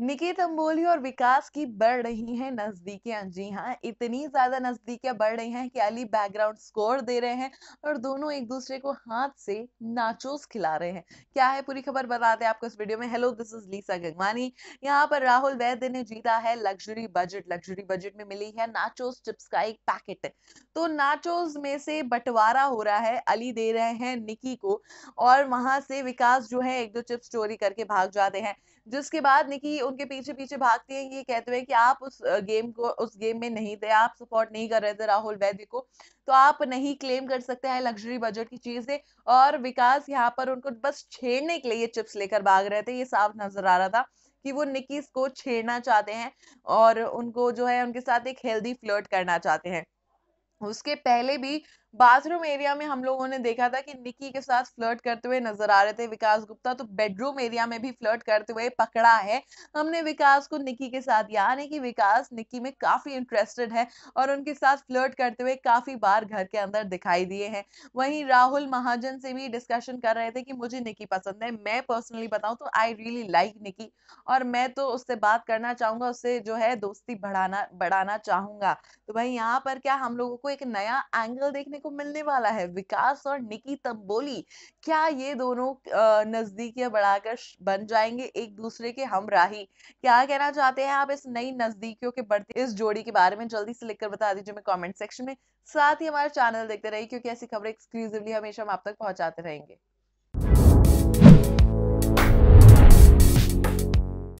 निकेत अम्बोली और विकास की बढ़ रही हैं नजदीकियां जी हाँ इतनी ज्यादा नजदीकियां बढ़ रही हैं कि अली बैकग्राउंड स्कोर दे रहे हैं और दोनों एक दूसरे को हाथ से नाचोस खिला रहे हैं क्या है पूरी खबर बताते हैं आपको इस वीडियो में hello this is Lisa Gangwani यहाँ पर राहुल वैद्य ने जीता है लग्जरी बजट लग्जरी बजट में मिली है नाचोस चिप्स का एक पैकेट तो नाचोस में से बंटवारा हो रहा है अली दे रहे हैं निकी को और वहां से विकास जो है एक दो चिप्स चोरी करके भाग जाते हैं जिसके बाद निकी उनके पीछे पीछे भागती है ये कहते हुए कि आप उस गेम को उस गेम में नहीं थे आप सपोर्ट नहीं कर रहे थे राहुल वैद्य को तो आप नहीं क्लेम कर सकते हैं लग्जरी बजट की चीजें और विकास यहाँ पर उनको बस छेड़ने के लिए ये चिप्स लेकर भाग रहे थे ये साफ नजर आ रहा था कि वो निकीस को छेड़ना चाहते हैं और उनको जो है उनके साथ एक हेल्दी फ्लर्ट करना चाहते हैं उसके पहले भी बाथरूम एरिया में हम लोगों ने देखा था कि निकी के साथ फ्लर्ट करते हुए नजर आ रहे थे विकास गुप्ता तो बेडरूम एरिया में भी फ्लर्ट करते हुए पकड़ा है हमने विकास को निकी के साथ यानी कि विकास निकी में काफी इंटरेस्टेड है और उनके साथ फ्लर्ट करते हुए काफी बार घर के अंदर दिखाई दिए हैं वहीं राहुल महाजन से भी डिस्कशन कर रहे थे कि मुझे निकी पसंद है मैं पर्सनली बताऊँ तो आई रियली लाइक निकी और मैं तो उससे बात करना चाहूंगा उससे जो है दोस्ती बढ़ाना बढ़ाना चाहूंगा तो भाई यहाँ पर क्या हम लोगों को एक नया एंगल देखने को मिलने वाला है विकास और निकी तंबोली क्या ये दोनों नजदीकियां बढ़ाकर बन जाएंगे एक दूसरे के हमराही क्या कहना चाहते हैं आप इस नई नजदीकियों के बढ़ते इस जोड़ी के बारे में जल्दी से लिखकर बता दीजिए हमें कॉमेंट सेक्शन में साथ ही हमारे चैनल देखते रहिए क्योंकि ऐसी खबरें एक्सक्लूसिवली हमेशा हम आप तक पहुंचाते रहेंगे